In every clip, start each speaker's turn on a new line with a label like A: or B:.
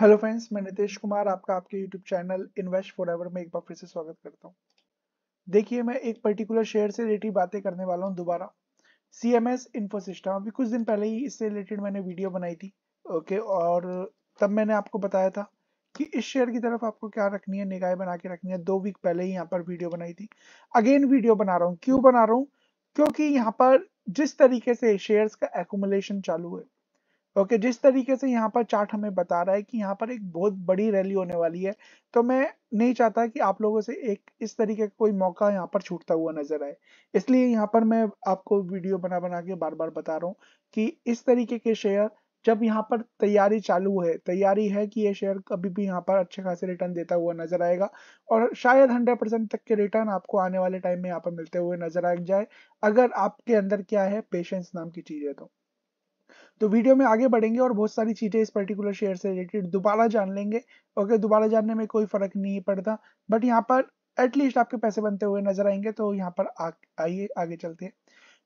A: Hello friends मैं नितेश कुमार आपका आपके यूट्यूब चैनल इन्वेस्ट फॉर में एक बार फिर से स्वागत करता हूं देखिए मैं एक पर्टिकुलर शेयर से रिलेटेड बातें करने वाला हूं दोबारा सी एम एस इन्फोसिस्टम अभी कुछ दिन पहले ही इससे रिलेटेड मैंने वीडियो बनाई थी ओके और तब मैंने आपको बताया था कि इस शेयर की तरफ आपको क्या रखनी है निगाह बना के रखनी है दो वीक पहले ही यहाँ पर वीडियो बनाई थी अगेन वीडियो बना रहा हूँ क्यों बना रहा हूँ क्योंकि यहाँ पर जिस तरीके से शेयर्स का एकोमोलेशन चालू है ओके जिस तरीके से यहाँ पर चार्ट हमें बता रहा है कि यहाँ पर एक बहुत बड़ी रैली होने वाली है तो मैं नहीं चाहता कि आप लोगों से एक इस तरीके का कोई मौका यहाँ पर छूटता हुआ नजर आए इसलिए यहाँ पर मैं आपको वीडियो बना बना के बार बार बता रहा हूँ कि इस तरीके के शेयर जब यहाँ पर तैयारी चालू है तैयारी है कि ये शेयर कभी भी यहाँ पर अच्छे खासे रिटर्न देता हुआ नजर आएगा और शायद 100 परसेंट तक के रिटर्न आपको आने वाले टाइम में यहाँ पर मिलते हुए नजर आ जाए अगर आपके अंदर क्या है पेशेंस नाम की चीज है तो तो वीडियो में आगे बढ़ेंगे और बहुत सारी चीज़ें इस पर्टिकुलर शेयर से रिलेटेड दोबारा जान लेंगे ओके दोबारा जानने में कोई फ़र्क नहीं पड़ता बट यहाँ पर एटलीस्ट आपके पैसे बनते हुए नजर आएंगे तो यहाँ पर आइए आगे चलते हैं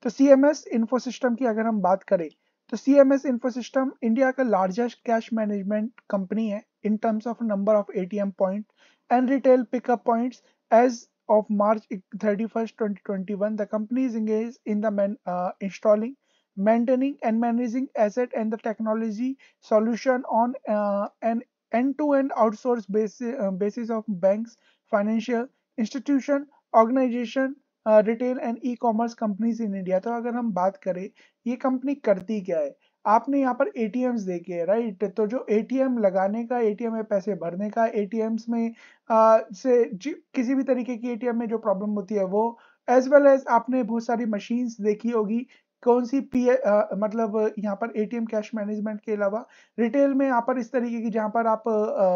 A: तो C M S info system की अगर हम बात करें तो C M S info system India का लार्जेस्ट कैश मैनेजमेंट कंपनी है in terms of number of A T M point and retail pickup point as of March thirty first the the is engaged in the uh, maintaining and managing asset and the technology solution on uh, an end-to-end -end outsource basis, uh, basis of banks, financial institution, organization, uh, retail and e-commerce companies in India. तो अगर हम बात करें ये company करती क्या है आपने यहाँ पर ए देखे राइट तो जो ए लगाने का ए में पैसे भरने का ए में आ, से किसी भी तरीके की ए में जो प्रॉब्लम होती है वो एज वेल एज आपने बहुत सारी मशीन्स देखी होगी कौन सी पी आ, मतलब यहाँ पर एटीएम कैश मैनेजमेंट के अलावा रिटेल में यहाँ पर इस तरीके की जहाँ पर आप आ,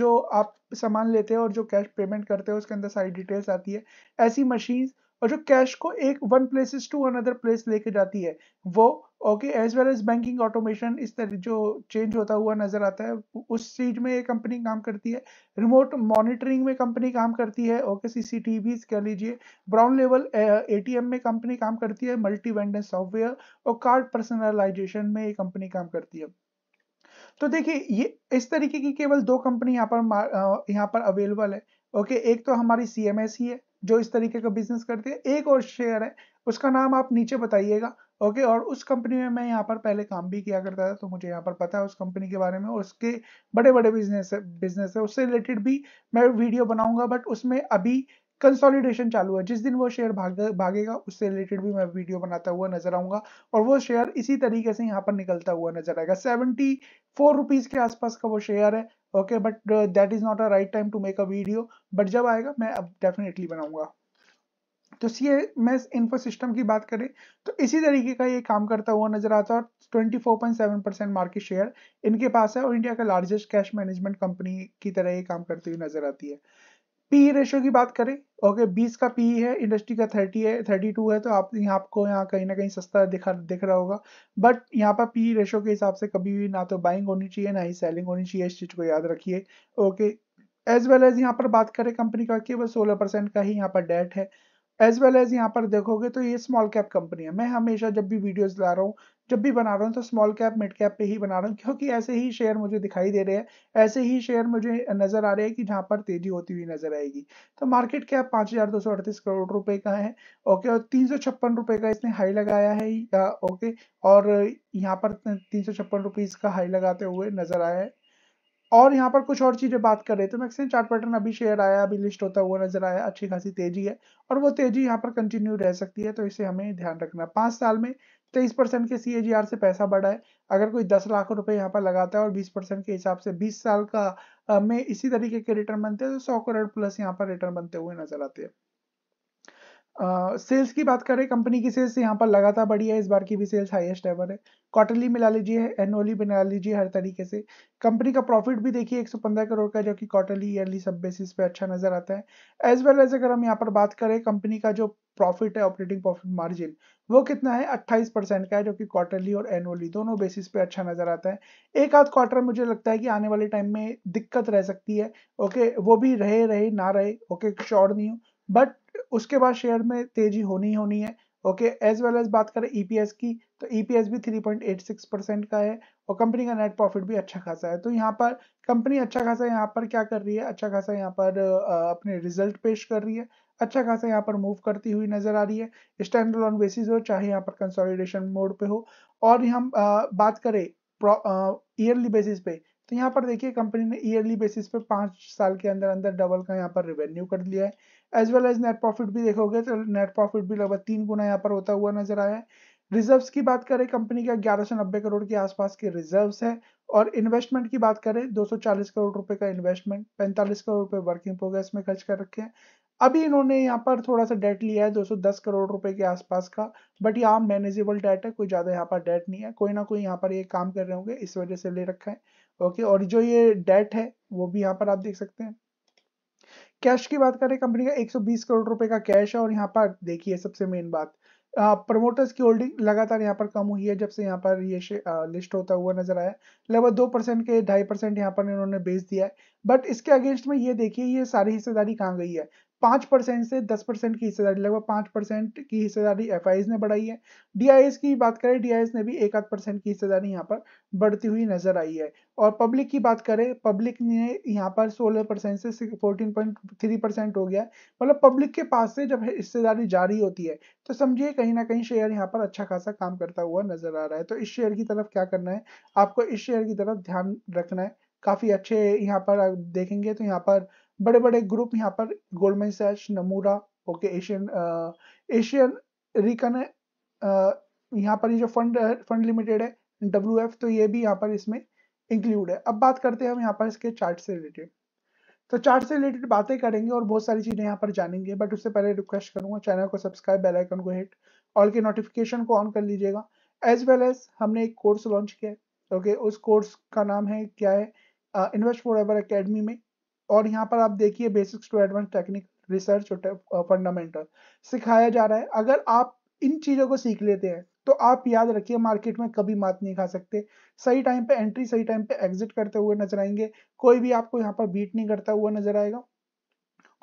A: जो आप सामान लेते हैं और जो कैश पेमेंट करते हैं उसके अंदर सारी डिटेल्स आती है ऐसी मशीन्स और जो कैश को एक one places to another place लेके जाती है वो okay as well as banking automation इस तरह जो चेंज होता हुआ नजर आता है उस चीज में ये कंपनी काम करती है रिमोट मॉनिटरिंग में कंपनी काम करती है ओके टीवी कह लीजिए brown level A T M में कंपनी काम करती है मल्टी वेंडर सॉफ्टवेयर और कार्ड पर्सनलाइजेशन में ये कंपनी काम करती है तो देखिए ये इस तरीके की केवल दो कंपनी यहाँ पर यहाँ पर अवेलेबल है ओके एक तो हमारी सी ही है जो इस तरीके का बिजनेस करती है एक और शेयर है उसका नाम आप नीचे बताइएगा ओके और उस कंपनी में मैं यहाँ पर पहले काम भी किया करता था तो मुझे यहाँ पर पता है उस कंपनी के बारे में और उसके बड़े बड़े बिजनेस है बिजनेस है उससे रिलेटेड भी मैं वीडियो बनाऊंगा बट उसमें अभी कंसोलिडेशन चालू है जिस दिन वो शेयर भाग, भागेगा उससे रिलेटेड भी मैं वीडियो बनाता हुआ नजर आऊंगा और वो शेयर इसी तरीके से यहाँ पर निकलता हुआ नजर आएगा सेवेंटी फोर रुपीज के आसपास का वो शेयर है okay but that is not a right time to make a video but जब आएगा मैं अब डेफिनेटली बनाऊंगा तो सी एम इन्फो सिस्टम की बात करें तो इसी तरीके का ये काम करता हुआ नजर आता है और 24.7 परसेंट मार्केट शेयर इनके पास है और इंडिया का लार्जेस्ट कैश मैनेजमेंट कंपनी की तरह ये काम करती हुई नजर आती है पी रेशियो की बात करें ओके बीस का पी है इंडस्ट्री का थर्टी है थर्टी टू है तो आप यहाँ आपको यहाँ कहीं ना कहीं सस्ता दिखा दिख रहा होगा बट यहाँ पर पी रेशो के हिसाब से कभी भी ना तो बाइंग होनी चाहिए ना ही सेलिंग होनी चाहिए इस चीज़ को याद रखिए ओके एज वेल एज यहाँ पर बात करें कंपनी का केवल सोलह परसेंट का ही यहाँ पर डेट है एज वेल एज यहाँ पर देखोगे तो ये स्मॉल कैप कंपनी है मैं हमेशा जब भी वीडियोस ला रहा हूँ जब भी बना रहा हूँ तो स्मॉल कैप मिड कैप पे ही बना रहा हूँ क्योंकि ऐसे ही शेयर मुझे दिखाई दे रहे हैं ऐसे ही शेयर मुझे नज़र आ रहे हैं कि जहाँ पर तेजी होती हुई नजर आएगी तो मार्केट कैप पाँच हज़ार दो सौ अड़तीस करोड़ रुपए का है ओके और तीन सौ छप्पन रुपये का इसने हाई लगाया है ओके और यहाँ पर तीन सौ छप्पन का हाई लगाते हुए नजर आया है और यहाँ पर कुछ और चीज़ें बात कर रहे थे मैक्सिम चार्ट पैटर्न अभी शेयर आया अभी लिस्ट होता हुआ नजर आया अच्छी खासी तेजी है और वो तेजी यहाँ पर कंटिन्यू रह सकती है तो इसे हमें ध्यान रखना है पांच साल में तेईस परसेंट के सी से पैसा बढ़ा है अगर कोई दस लाख रुपए यहाँ पर लगाता है और बीस परसेंट के हिसाब से बीस साल का में इसी तरीके के रिटर्न बनते हैं तो सौ करोड़ प्लस यहाँ पर रिटर्न बनते हुए नजर आते हैं सेल्स uh, की बात करें कंपनी की सेल्स यहाँ पर लगातार बढ़ी है इस बार की भी सेल्स हाईएस्ट एवर है क्वार्टरली मिला लीजिए एनुअली मिला लीजिए हर तरीके से कंपनी का प्रॉफिट भी देखिए 115 करोड़ का जो कि क्वार्टरली ईयरली सब बेसिस पे अच्छा नजर आता है एज वेल एज अगर हम यहाँ पर बात करें कंपनी का जो प्रॉफिट है ऑपरेटिंग प्रॉफिट मार्जिन वो कितना है अट्ठाईस परसेंट का है जो कि क्वार्टरली और एनुअली दोनों बेसिस पे अच्छा नजर आता है एक आध क्वार्टर मुझे लगता है कि आने वाले टाइम में दिक्कत रह सकती है ओके वो भी रहे रहे ना रहे ओके श्योर नहीं हूँ बट उसके बाद शेयर में तेजी होनी होनी है ओके एज वेल एज बात करें ईपीएस e की तो ईपीएस e भी 3.86 परसेंट का है और कंपनी का नेट प्रॉफिट भी अच्छा खासा है तो यहाँ पर कंपनी अच्छा खासा यहाँ पर क्या कर रही है अच्छा खासा यहाँ पर अपने रिजल्ट पेश कर रही है अच्छा खासा यहाँ पर मूव करती हुई नजर आ रही है स्टैंड ऑन बेसिस हो चाहे यहाँ पर कंसोलिडेशन मोड पे हो और हम बात करें ईयरली बेसिस पे तो यहाँ पर देखिए कंपनी ने ईयरली बेसिस पे पांच साल के अंदर अंदर डबल का यहाँ पर रेवेन्यू कर लिया है as well as net profit भी देखोगे तो नेट प्रॉफिट भी लगभग तीन गुना यहाँ पर होता हुआ नजर आया है रिजर्व्स की बात करें कंपनी का ग्यारह करोड़ के आसपास के रिजर्व्स है और इन्वेस्टमेंट की बात करें 240 करोड़ रुपए का इन्वेस्टमेंट 45 करोड़ रुपए वर्किंग प्रोग्रेस में खर्च कर रखे हैं अभी इन्होंने यहाँ पर थोड़ा सा डेट लिया है 210 करोड़ रुपए के आसपास का बट यहाँ मैनेजेबल डेट है कोई ज़्यादा यहाँ पर डेट नहीं है कोई ना कोई यहाँ पर ये काम कर रहे होंगे इस वजह से ले रखा है ओके और जो ये डेट है वो भी यहाँ पर आप देख सकते हैं कैश की बात करें कंपनी का 120 करोड़ रुपए का कैश है और यहाँ पर देखिए सबसे मेन बात प्रमोटर्स की होल्डिंग लगातार यहाँ पर कम हुई है जब से यहाँ पर ये यह लिस्ट होता हुआ नजर आया लगभग दो परसेंट के ढाई परसेंट यहाँ पर इन्होंने बेच दिया है बट इसके अगेंस्ट में ये देखिए ये सारी हिस्सेदारी कहाँ गई है पांच परसेंट से दस परसेंट की हिस्सेदारी लगभग पांच परसेंट की हिस्सेदारी एफ ने बढ़ाई है डी की बात करें डी ने भी एक आध परसेंट की हिस्सेदारी यहाँ पर बढ़ती हुई नजर आई है और पब्लिक की बात करें पब्लिक ने यहाँ पर सोलह परसेंट से फोर्टीन पॉइंट थ्री परसेंट हो गया मतलब पब्लिक के पास से जब हिस्सेदारी जारी होती है तो समझिए कहीं ना कहीं शेयर यहाँ पर अच्छा खासा काम करता हुआ नजर आ रहा है तो इस शेयर की तरफ क्या करना है आपको इस शेयर की तरफ ध्यान रखना है काफी अच्छे यहाँ पर देखेंगे तो यहाँ पर बड़े बड़े ग्रुप यहाँ पर Goldman Sachs Nomura okay Asian Asian रिकन है यहाँ पर ये जो फंड फंड लिमिटेड है डब्ल्यू तो ये भी यहाँ पर इसमें इंक्लूड है अब बात करते हैं हम यहाँ पर इसके चार्ट से रिलेटेड तो चार्ट से रिलेटेड बातें करेंगे और बहुत सारी चीज़ें यहाँ पर जानेंगे बट उससे पहले रिक्वेस्ट करूंगा चैनल को सब्सक्राइब बेल आइकन को हिट ऑल के नोटिफिकेशन को ऑन कर लीजिएगा एज वेल एज हमने एक कोर्स लॉन्च किया है ओके उस कोर्स का नाम है क्या है इन्वेस्ट फॉर एवर अकेडमी में और यहाँ पर आप देखिए basics to advance technique research और फंडामेंटल uh, सिखाया जा रहा है अगर आप इन चीज़ों को सीख लेते हैं तो आप याद रखिए मार्केट में कभी मात नहीं खा सकते सही टाइम पे एंट्री सही टाइम पे एग्जिट करते हुए नजर आएंगे कोई भी आपको यहाँ पर बीट नहीं करता हुआ नजर आएगा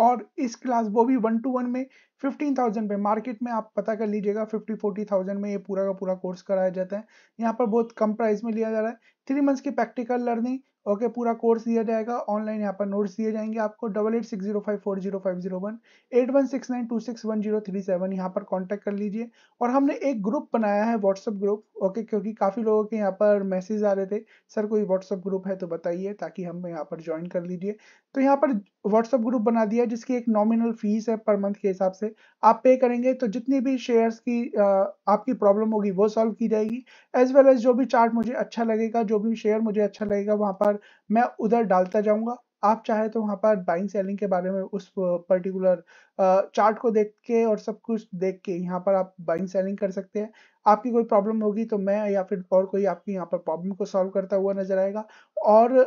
A: और इस क्लास वो भी वन टू वन में फिफ्टीन थाउजेंड पे मार्केट में आप पता कर लीजिएगा फिफ्टी फोर्टी थाउजेंड में ये पूरा का पूरा कोर्स कराया जाता है यहाँ पर बहुत कम प्राइस में लिया जा रहा है थ्री मंथ्स की प्रैक्टिकल लर्निंग ओके पूरा कोर्स दिया जाएगा ऑनलाइन यहाँ पर नोट्स दिए जाएंगे आपको double eight six zero five four zero five zero one eight one six nine two six one zero three seven यहाँ पर कांटेक्ट कर लीजिए और हमने एक ग्रुप बनाया है व्हाट्सअप ग्रुप ओके क्योंकि काफ़ी लोगों के यहाँ पर मैसेज आ रहे थे सर कोई व्हाट्सअप ग्रुप है तो बताइए ताकि हम यहाँ पर ज्वाइन कर लीजिए तो यहाँ पर व्हाट्सएप ग्रुप बना दिया जिसकी एक नॉमिनल फीस है पर मंथ के हिसाब से आप पे करेंगे तो जितनी भी शेयर्स की आपकी प्रॉब्लम होगी वो सॉल्व की जाएगी एज वेल एज जो भी चार्ट मुझे अच्छा लगेगा जो भी शेयर मुझे अच्छा लगेगा वहाँ पर मैं उधर डालता जाऊँगा आप चाहे तो वहाँ पर बाइंग सेलिंग के बारे में उस पर्टिकुलर चार्ट को देख के और सब कुछ देख के यहाँ पर आप बाइंग सेलिंग कर सकते हैं आपकी कोई प्रॉब्लम होगी तो मैं या फिर और कोई आपकी यहाँ पर प्रॉब्लम को सॉल्व करता हुआ नजर आएगा और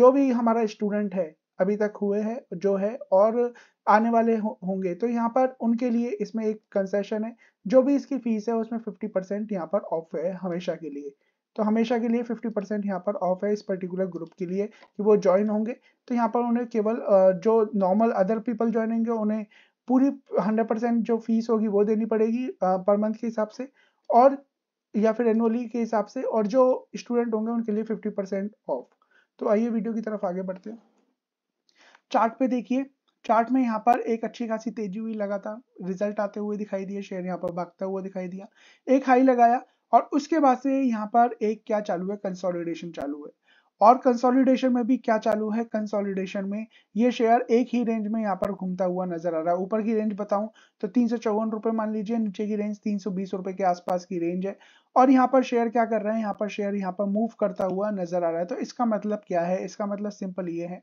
A: जो भी हमारा स्टूडेंट है अभी तक हुए हैं जो है और आने वाले होंगे तो यहाँ पर उनके लिए इसमें एक कंसेशन है जो भी इसकी फीस है उसमें 50 परसेंट यहाँ पर ऑफ है हमेशा के लिए तो हमेशा के लिए 50 परसेंट यहाँ पर ऑफ है इस पर्टिकुलर ग्रुप के लिए कि वो ज्वाइन होंगे तो यहाँ पर उन्हें केवल जो नॉर्मल अदर पीपल ज्वाइन होंगे उन्हें पूरी हंड्रेड परसेंट जो फीस होगी वो देनी पड़ेगी पर मंथ के हिसाब से और या फिर एनुअली के हिसाब से और जो स्टूडेंट होंगे उनके लिए फिफ्टी परसेंट ऑफ तो आइए वीडियो की तरफ आगे बढ़ते हैं चार्ट पे देखिए चार्ट में यहाँ पर एक अच्छी खासी तेजी हुई लगातार रिजल्ट आते हुए दिखाई दिए शेयर यहाँ पर भागता हुआ दिखाई दिया एक हाई लगाया और उसके बाद से यहाँ पर एक क्या चालू है कंसोलिडेशन चालू है और कंसोलिडेशन में भी क्या चालू है कंसोलिडेशन में ये शेयर एक ही रेंज में यहाँ पर घूमता हुआ नजर आ रहा है ऊपर की रेंज बताऊं तो तीन सौ चौवन रुपए मान लीजिए नीचे की रेंज तीन सौ बीस रुपए के आसपास की रेंज है और यहाँ पर शेयर क्या कर रहे हैं यहाँ पर शेयर यहाँ पर मूव करता हुआ नजर आ रहा है तो इसका मतलब क्या है इसका मतलब सिंपल ये है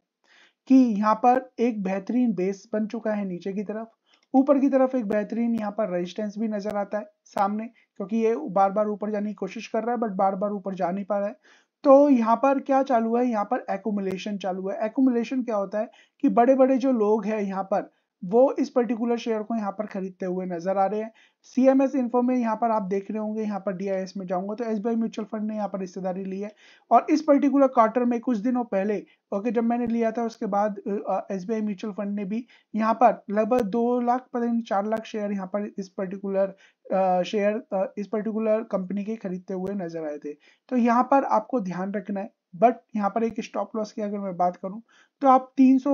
A: कि यहाँ पर एक बेहतरीन बेस बन चुका है नीचे की तरफ ऊपर की तरफ एक बेहतरीन यहाँ पर रेजिस्टेंस भी नजर आता है सामने क्योंकि ये बार बार ऊपर जाने की कोशिश कर रहा है बट बार बार ऊपर जा नहीं पा रहा है तो यहाँ पर क्या चालू है यहाँ पर एकोमुलेशन चालू है एकोमुलेशन क्या होता है कि बड़े बड़े जो लोग हैं यहाँ पर वो इस पर्टिकुलर शेयर को यहाँ पर खरीदते हुए नजर आ रहे हैं सी एम एस इन्फो में यहाँ पर आप देख रहे होंगे यहाँ पर डी में जाऊंगा तो S B I mutual fund ने यहाँ पर हिस्सेदारी ली है और इस पर्टिकुलर क्वार्टर में कुछ दिनों पहले ओके जब मैंने लिया था उसके बाद S B I mutual fund ने भी यहाँ पर लगभग दो लाख पता चार लाख शेयर यहाँ पर इस पर्टिकुलर शेयर इस पर्टिकुलर कंपनी के खरीदते हुए नजर आए थे तो यहाँ पर आपको ध्यान रखना है बट यहाँ पर एक स्टॉप लॉस की अगर मैं बात करूं तो आप तीन सौ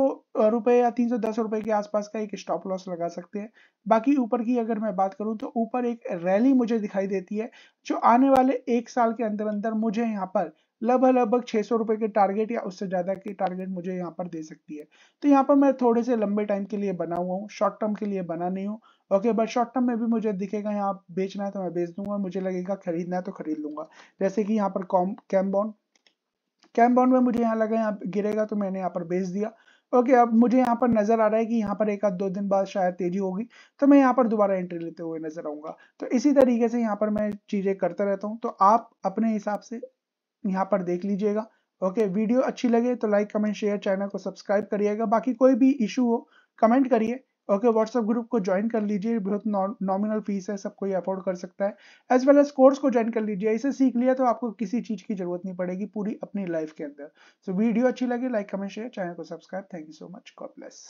A: रुपए या तीन सौ दस रुपए के आसपास का एक स्टॉप लॉस लगा सकते हैं बाकी ऊपर की अगर मैं बात करूं तो ऊपर एक रैली मुझे दिखाई देती है जो आने वाले एक साल के अंदर अंदर मुझे यहाँ पर लगभग लगभग छह सौ रुपए के टारगेट या उससे ज्यादा के टारगेट मुझे यहाँ पर दे सकती है तो यहाँ पर मैं थोड़े से लंबे टाइम के लिए बना हुआ हूँ शॉर्ट टर्म के लिए बना नहीं हूँ ओके बट शॉर्ट टर्म में भी मुझे दिखेगा यहाँ बेचना है तो मैं बेच दूंगा मुझे लगेगा खरीदना है तो खरीद लूंगा जैसे कि यहाँ पर कॉम कैम्बॉन कैम बाउंड में मुझे यहाँ लगा यहाँ गिरेगा तो मैंने यहाँ पर बेच दिया ओके अब मुझे यहाँ पर नजर आ रहा है कि यहाँ पर एक आध दो दिन बाद शायद तेजी होगी तो मैं यहाँ पर दोबारा एंट्री लेते हुए नजर आऊंगा तो इसी तरीके से यहाँ पर मैं चीजें करता रहता हूँ तो आप अपने हिसाब से यहाँ पर देख लीजिएगा ओके वीडियो अच्छी लगे तो लाइक कमेंट शेयर चैनल को सब्सक्राइब करिएगा बाकी कोई भी इशू हो कमेंट करिए ओके व्हाट्सएप ग्रुप को ज्वाइन कर लीजिए बहुत नॉमिनल फीस है सब कोई अफोर्ड कर सकता है एज वेल एज कोर्स को ज्वाइन कर लीजिए इसे सीख लिया तो आपको किसी चीज़ की जरूरत नहीं पड़ेगी पूरी अपनी लाइफ के अंदर सो so, वीडियो अच्छी लगी लाइक कमेंट शेयर चैनल को subscribe thank you so much God bless